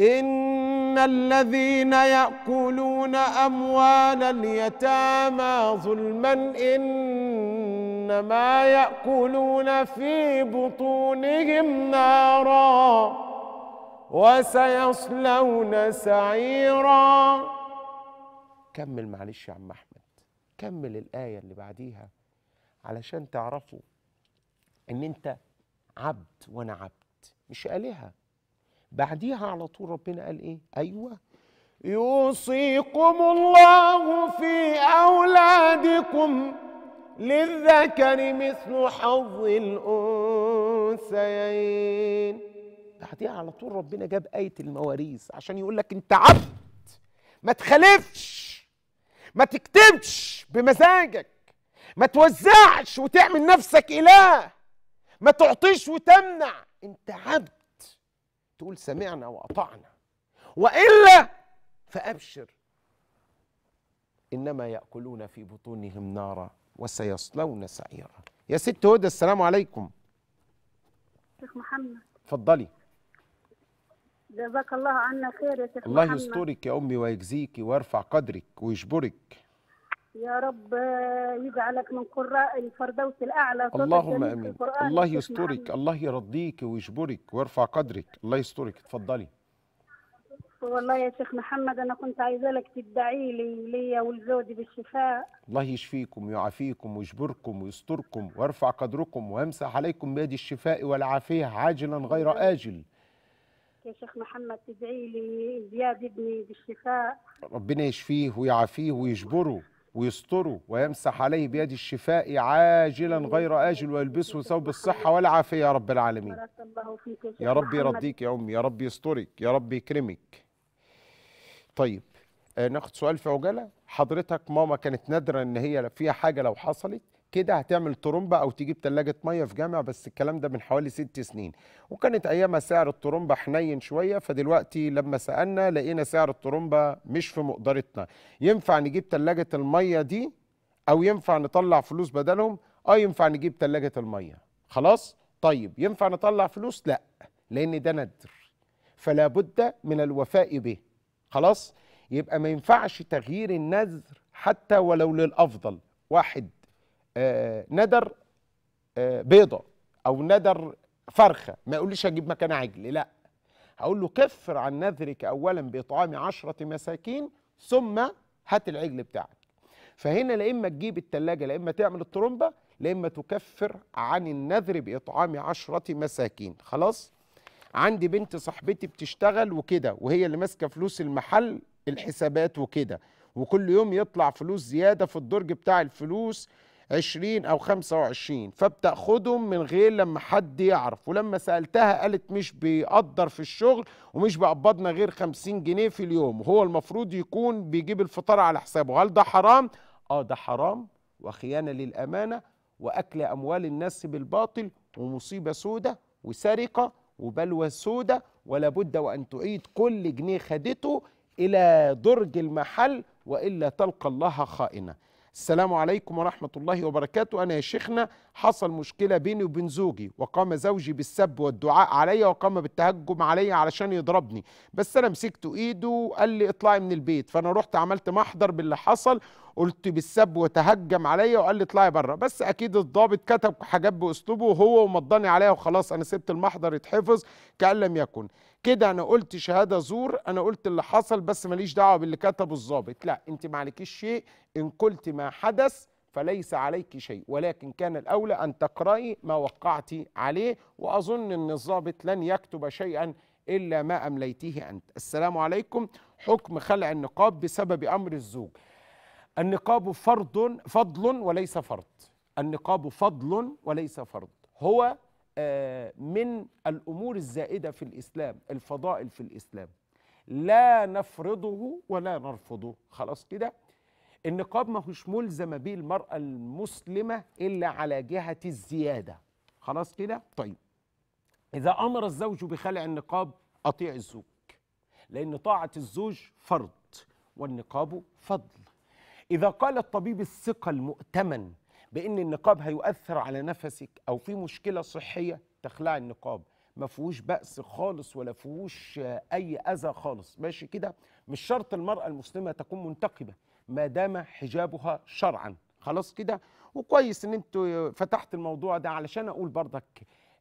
إن الذين يأكلون أموال اليتامى ظلما إنما يأكلون في بطونهم نارا وسيصلون سعيرا كمل معلش يا عم احمد كمل الايه اللي بعديها علشان تعرفوا ان انت عبد وانا عبد مش الهه بعديها على طول ربنا قال ايه ايوه يوصيكم الله في اولادكم للذكر مثل حظ الانثيين بعديها على طول ربنا جاب آية المواريث عشان يقول لك أنت عبد ما تخالفش ما تكتبش بمزاجك ما توزعش وتعمل نفسك إله ما تعطيش وتمنع أنت عبد تقول سمعنا وأطعنا وإلا فأبشر إنما يأكلون في بطونهم نارا وسيصلون سعيرا يا ست هدى السلام عليكم شيخ محمد اتفضلي جزاك الله عنا خير يا شيخ الله يسترك يا امي ويجزيكي ويرفع قدرك ويجبرك يا رب يجعلك من قراء الفردوس الاعلى اللهم امين الله يسترك الله يرضيك ويجبرك ويرفع قدرك الله يسترك اتفضلي والله يا شيخ محمد انا كنت عايزه لك تدعي لي ليا ولزوجي بالشفاء الله يشفيكم ويعافيكم ويجبركم ويستركم ويرفع قدركم ويمسح عليكم بيد الشفاء والعافيه عاجلا غير اجل يا شيخ محمد تدعي لي زياد ابني بالشفاء ربنا يشفيه ويعافيه ويجبره ويستره ويمسح عليه بيد الشفاء عاجلا غير آجل ويلبسه ثوب الصحة والعافية يا رب العالمين الله فيك يا رب يرضيك يا أمي يا رب يسترك يا رب يكرمك طيب آه، ناخد سؤال في عجالة حضرتك ماما كانت نادرة أن هي فيها حاجة لو حصلت كده هتعمل طرمبه او تجيب ثلاجه ميه في جامع بس الكلام ده من حوالي ست سنين وكانت ايامها سعر الطرمبه حنين شويه فدلوقتي لما سالنا لقينا سعر الطرمبه مش في مقدرتنا ينفع نجيب ثلاجه الميه دي او ينفع نطلع فلوس بدلهم اه ينفع نجيب ثلاجه الميه خلاص طيب ينفع نطلع فلوس لا لان ده ندر فلا بد من الوفاء به خلاص يبقى ما ينفعش تغيير النذر حتى ولو للافضل واحد آه، ندر آه، بيضه او ندر فرخه ما يقوليش اجيب مكان عجل لا هقول له كفر عن نذرك اولا باطعام عشرة مساكين ثم هات العجل بتاعك فهنا لا اما تجيب التلاجة لا اما تعمل الطرمبه لا اما تكفر عن النذر باطعام عشرة مساكين خلاص عندي بنت صاحبتي بتشتغل وكده وهي اللي ماسكه فلوس المحل الحسابات وكده وكل يوم يطلع فلوس زياده في الدرج بتاع الفلوس 20 أو 25 فبتاخدهم من غير لما حد يعرف ولما سألتها قالت مش بيقدر في الشغل ومش بقبضنا غير 50 جنيه في اليوم وهو المفروض يكون بيجيب الفطار على حسابه هل ده حرام؟ آه ده حرام وخيانة للأمانة وأكل أموال الناس بالباطل ومصيبة سودة وسرقة وبلوى سودة ولا بد وأن تعيد كل جنيه خدته إلى درج المحل وإلا تلقى الله خائنة السلام عليكم ورحمة الله وبركاته أنا يا شيخنا حصل مشكلة بيني وبين زوجي وقام زوجي بالسب والدعاء علي وقام بالتهجم علي علشان يضربني بس أنا مسكت إيده وقال لي اطلعي من البيت فأنا رحت عملت محضر باللي حصل قلت بالسب وتهجم علي وقال لي اطلعي بره بس اكيد الضابط كتب حاجات باسلوبه وهو ومضاني عليا وخلاص انا سبت المحضر يتحفظ كان لم يكن كده انا قلت شهاده زور انا قلت اللي حصل بس ماليش دعوه باللي كتبه الظابط لا انت ما عليكيش شيء ان قلت ما حدث فليس عليك شيء ولكن كان الاولى ان تقراي ما وقعتي عليه واظن ان الظابط لن يكتب شيئا الا ما امليته انت السلام عليكم حكم خلع النقاب بسبب امر الزوج النقاب فرض فضل وليس فرض النقاب فضل وليس فرض هو آه، من الأمور الزائدة في الإسلام الفضائل في الإسلام لا نفرضه ولا نرفضه خلاص كده النقاب ما هوش ملزم به المرأة المسلمة إلا على جهة الزيادة خلاص كده طيب إذا أمر الزوج بخلع النقاب أطيع الزوج لأن طاعة الزوج فرض والنقاب فضل إذا قال الطبيب الثقة المؤتمن بان النقاب هيؤثر على نفسك او في مشكله صحيه تخلعي النقاب ما فيهوش بأس خالص ولا فيهوش أي أذى خالص ماشي كده مش شرط المرأة المسلمة تكون منتقبة ما دام حجابها شرعا خلاص كده وكويس ان انت فتحت الموضوع ده علشان اقول برضك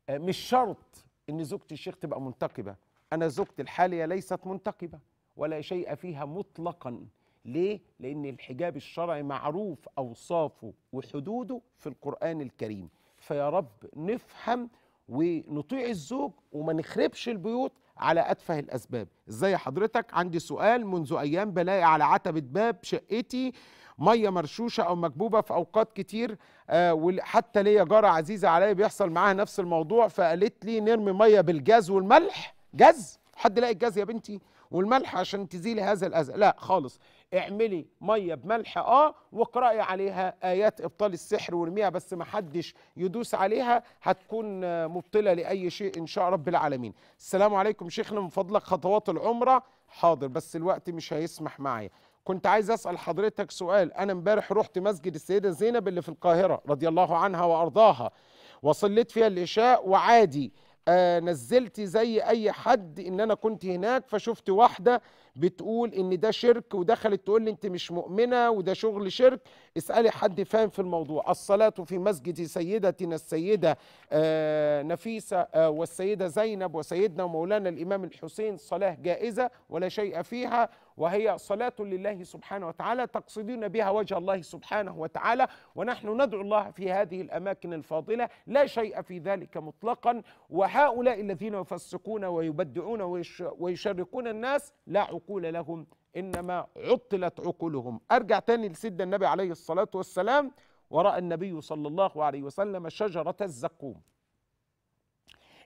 مش شرط ان زوجة الشيخ تبقى منتقبة انا زوجتي الحالية ليست منتقبة ولا شيء فيها مطلقا ليه؟ لأن الحجاب الشرعي معروف أوصافه وحدوده في القرآن الكريم فيا رب نفهم ونطيع الزوج وما نخربش البيوت على أتفه الأسباب إزاي حضرتك عندي سؤال منذ أيام بلاقي على عتبة باب شقتي ميه مرشوشه او مكبوبه في اوقات كتير آه وحتى ليا جاره عزيزه عليا بيحصل معاها نفس الموضوع فقالت لي نرمي ميه بالجاز والملح جاز حد لاقي الجاز يا بنتي والملح عشان تزيل هذا الاذى لا خالص اعملي ميه بملح اه واقرأي عليها آيات إبطال السحر وارميها بس ما حدش يدوس عليها هتكون آه، مبطلة لأي شيء إن شاء رب العالمين السلام عليكم شيخنا من فضلك خطوات العمرة حاضر بس الوقت مش هيسمح معايا كنت عايز أسأل حضرتك سؤال أنا امبارح رحت مسجد السيدة زينب اللي في القاهرة رضي الله عنها وأرضاها وصليت فيها العشاء وعادي آه نزلت زي اي حد ان انا كنت هناك فشفت واحده بتقول ان ده شرك ودخلت تقول لي انت مش مؤمنه وده شغل شرك اسالي حد فاهم في الموضوع الصلاه في مسجد سيدتنا السيده آه، نفيسه آه، والسيده زينب وسيدنا ومولانا الامام الحسين صلاه جائزه ولا شيء فيها وهي صلاة لله سبحانه وتعالى تقصدين بها وجه الله سبحانه وتعالى ونحن ندعو الله في هذه الأماكن الفاضلة لا شيء في ذلك مطلقا وهؤلاء الذين يفسقون ويبدعون ويشركون الناس لا يقول لهم إنما عطلت عقولهم أرجع تاني لسيد النبي عليه الصلاة والسلام ورأى النبي صلى الله عليه وسلم شجرة الزقوم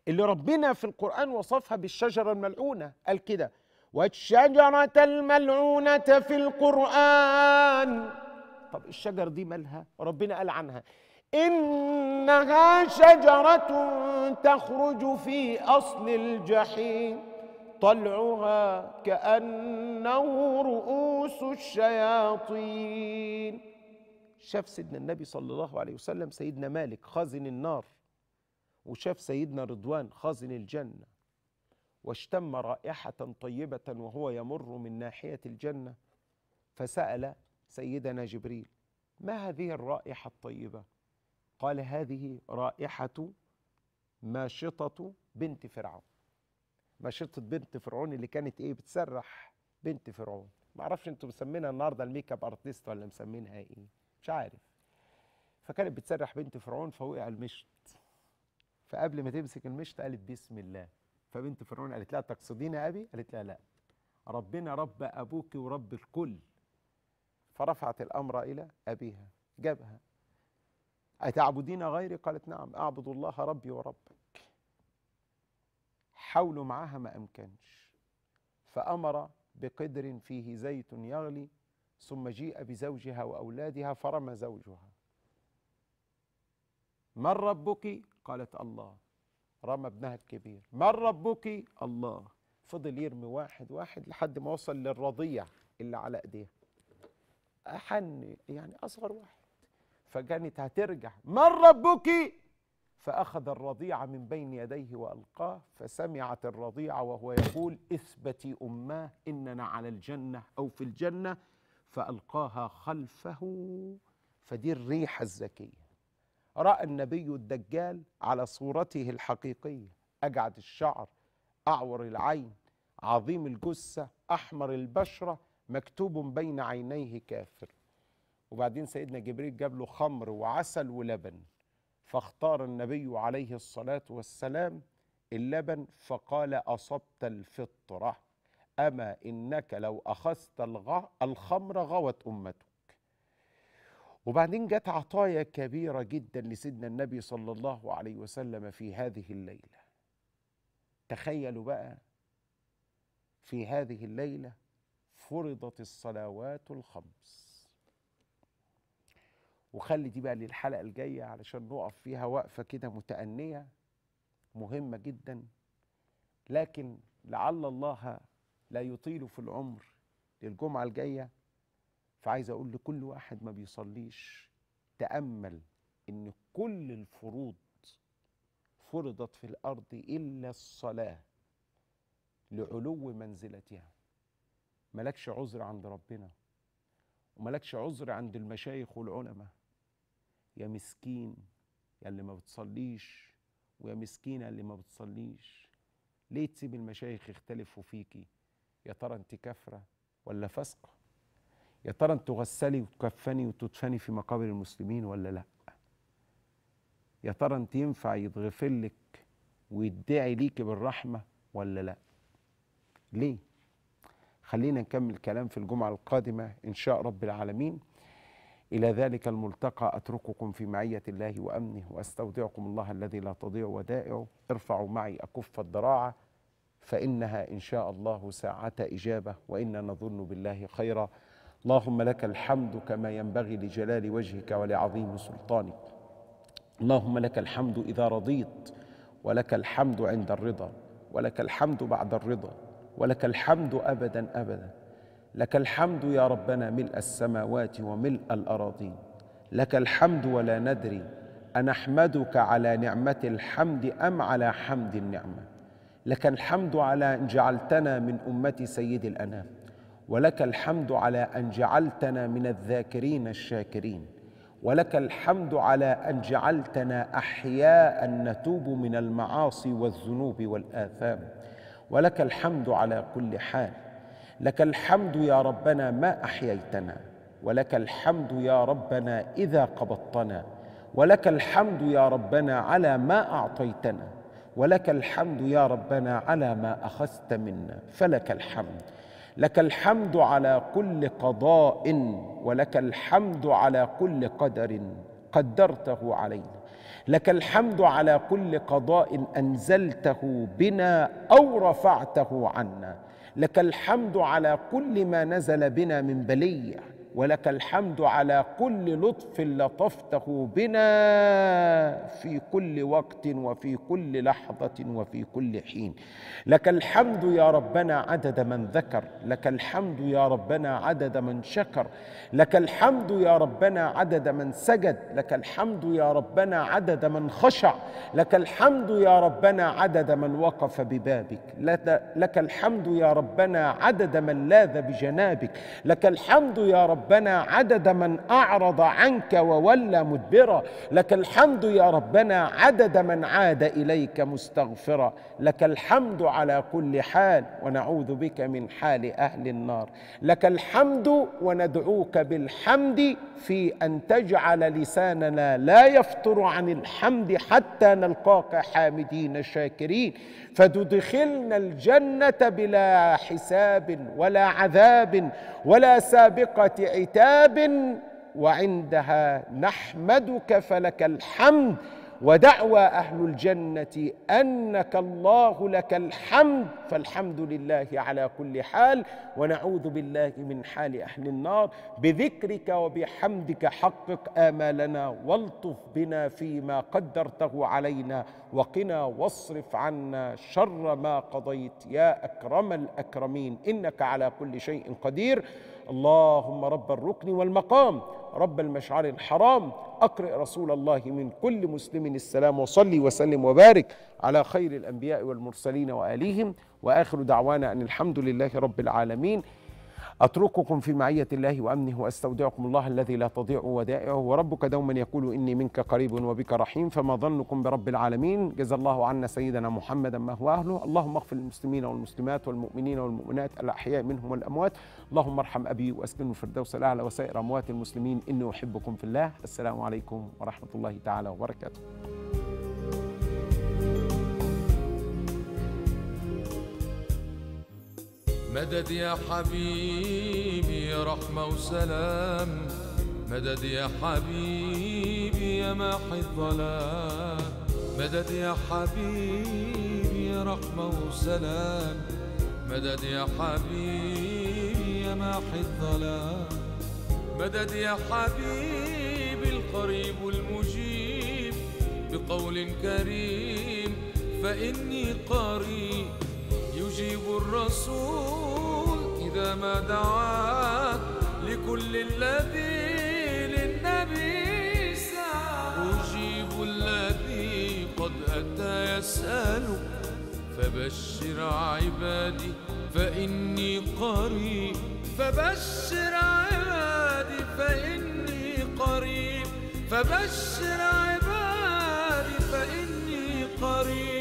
اللي ربنا في القرآن وصفها بالشجرة الملعونة قال كده والشجرة الملعونة في القرآن طب الشجر دي مالها ربنا قال عنها إنها شجرة تخرج في أصل الجحيم طلعها كأنه رؤوس الشياطين شاف سيدنا النبي صلى الله عليه وسلم سيدنا مالك خازن النار وشاف سيدنا رضوان خازن الجنة واشتم رائحة طيبة وهو يمر من ناحية الجنة فسأل سيدنا جبريل ما هذه الرائحة الطيبة؟ قال هذه رائحة ماشطة بنت فرعون مشيطه بنت فرعون اللي كانت ايه بتسرح بنت فرعون ما اعرفش انتوا مسمينها النهارده الميك اب ارتست ولا مسمينها ايه مش عارف فكانت بتسرح بنت فرعون فوقع المشط فقبل ما تمسك المشط قالت بسم الله فبنت فرعون قالت لها تقصدين يا ابي قالت لها لا ربنا رب ابوك ورب الكل فرفعت الامر الى ابيها جابها اتعبدين غيري قالت نعم اعبد الله ربي وربك حاولوا معاها ما أمكنش فأمر بقدر فيه زيت يغلي ثم جيء بزوجها وأولادها فرمى زوجها من ربك قالت الله رمى ابنها الكبير من ربك الله فضل يرمي واحد واحد لحد ما وصل للرضيع اللي على ايديها أحن يعني أصغر واحد فكانت هترجع من ربك فأخذ الرضيع من بين يديه وألقاه فسمعت الرضيع وهو يقول اثبتي أماه إننا على الجنة أو في الجنة فألقاها خلفه فدي الريحة الزكية رأى النبي الدجال على صورته الحقيقية أجعد الشعر أعور العين عظيم الجثة أحمر البشرة مكتوب بين عينيه كافر وبعدين سيدنا جبريل جاب له خمر وعسل ولبن فاختار النبي عليه الصلاة والسلام اللبن فقال أصبت الفطرة أما إنك لو أخذت الخمر غوت أمتك وبعدين جت عطايا كبيرة جدا لسيدنا النبي صلى الله عليه وسلم في هذه الليلة تخيلوا بقى في هذه الليلة فرضت الصلوات الخمس وخلي دي بقى للحلقه الجايه علشان نقف فيها وقفه كده متأنيه مهمه جدا لكن لعل الله لا يطيل في العمر للجمعه الجايه فعايز اقول لكل واحد ما بيصليش تامل ان كل الفروض فرضت في الارض الا الصلاه لعلو منزلتها ملكش عذر عند ربنا وملكش عذر عند المشايخ والعلماء يا مسكين يا اللي ما بتصليش ويا مسكينة اللي ما بتصليش ليه تسيب المشايخ يختلفوا فيكي يا ترى انت كافرة ولا فاسقة يا ترى انت تغسلي وتكفني وتدفني في مقابر المسلمين ولا لا يا ترى انت ينفع يتغفلك لك ويدعي ليكي بالرحمة ولا لا ليه خلينا نكمل كلام في الجمعة القادمة إن شاء رب العالمين إلى ذلك الملتقى أترككم في معية الله وأمنه وأستودعكم الله الذي لا تضيع ودائعه ارفعوا معي أكف الضراعة فإنها إن شاء الله ساعة إجابة وإنا نظن بالله خيرا اللهم لك الحمد كما ينبغي لجلال وجهك ولعظيم سلطانك اللهم لك الحمد إذا رضيت ولك الحمد عند الرضا ولك الحمد بعد الرضا ولك الحمد أبدا أبدا لك الحمد يا ربنا ملء السماوات وملء الأراضين لك الحمد ولا ندري أنحمدك على نعمة الحمد أم على حمد النعمة لك الحمد على أن جعلتنا من أمة سيد الأنام ولك الحمد على أن جعلتنا من الذاكرين الشاكرين ولك الحمد على أن جعلتنا أحياء نتوب من المعاصي والذنوب والآثام ولك الحمد على كل حال لك الحمد يا ربنا ما احييتنا ولك الحمد يا ربنا اذا قبضتنا ولك الحمد يا ربنا على ما اعطيتنا ولك الحمد يا ربنا على ما اخذت منا فلك الحمد لك الحمد على كل قضاء ولك الحمد على كل قدر قدرته علينا لك الحمد على كل قضاء انزلته بنا او رفعته عنا لك الحمد على كل ما نزل بنا من بليه ولك الحمد على كل لطف لطفته بنا في كل وقت وفي كل لحظه وفي كل حين لك الحمد يا ربنا عدد من ذكر لك الحمد يا ربنا عدد من شكر لك الحمد يا ربنا عدد من سجد لك الحمد يا ربنا عدد من خشع لك الحمد يا ربنا عدد من وقف ببابك لك الحمد يا ربنا عدد من لاذ بجنابك لك الحمد يا رب ربنا عدد من أعرض عنك وولى مدبرا لك الحمد يا ربنا عدد من عاد إليك مستغفرا لك الحمد على كل حال ونعوذ بك من حال أهل النار لك الحمد وندعوك بالحمد في أن تجعل لساننا لا يفتر عن الحمد حتى نلقاك حامدين شاكرين فتدخلنا الجنة بلا حساب ولا عذاب ولا سابقة عتاب وعندها نحمدك فلك الحمد ودعوى اهل الجنه انك الله لك الحمد فالحمد لله على كل حال ونعوذ بالله من حال اهل النار بذكرك وبحمدك حقق امالنا والطف بنا فيما قدرته علينا وقنا واصرف عنا شر ما قضيت يا اكرم الاكرمين انك على كل شيء قدير اللهم رب الركن والمقام رب المشعر الحرام أقرئ رسول الله من كل مسلم السلام وصلي وسلم وبارك على خير الأنبياء والمرسلين وآليهم وآخر دعوانا أن الحمد لله رب العالمين أترككم في معية الله وأمنه وأستودعكم الله الذي لا تضيع ودائعه وربك دوما يقول إني منك قريب وبك رحيم فما ظنكم برب العالمين جزا الله عنا سيدنا محمدا ما هو أهله اللهم اغفر للمسلمين والمسلمات والمؤمنين والمؤمنات الأحياء منهم والأموات اللهم ارحم أبي وأسكنه الفردوس الأعلى وسائر أموات المسلمين إني أحبكم في الله السلام عليكم ورحمة الله تعالى وبركاته مدد يا حبيبي رحمة وسلام مدد يا حبيبي يا ماحي الظلام مدد يا حبيبي رحمة وسلام مدد يا حبيبي يا ماحي الظلام مدد يا حبيبي القريب المجيب بقول كريم فإني قريب يجيب الرسول إذا ما دعاك لكل الذي للنبي سعى أجيب الذي قد أتى يسأل فبشر عبادي فإني قريب فبشر عبادي فإني قريب فبشر عبادي فإني قريب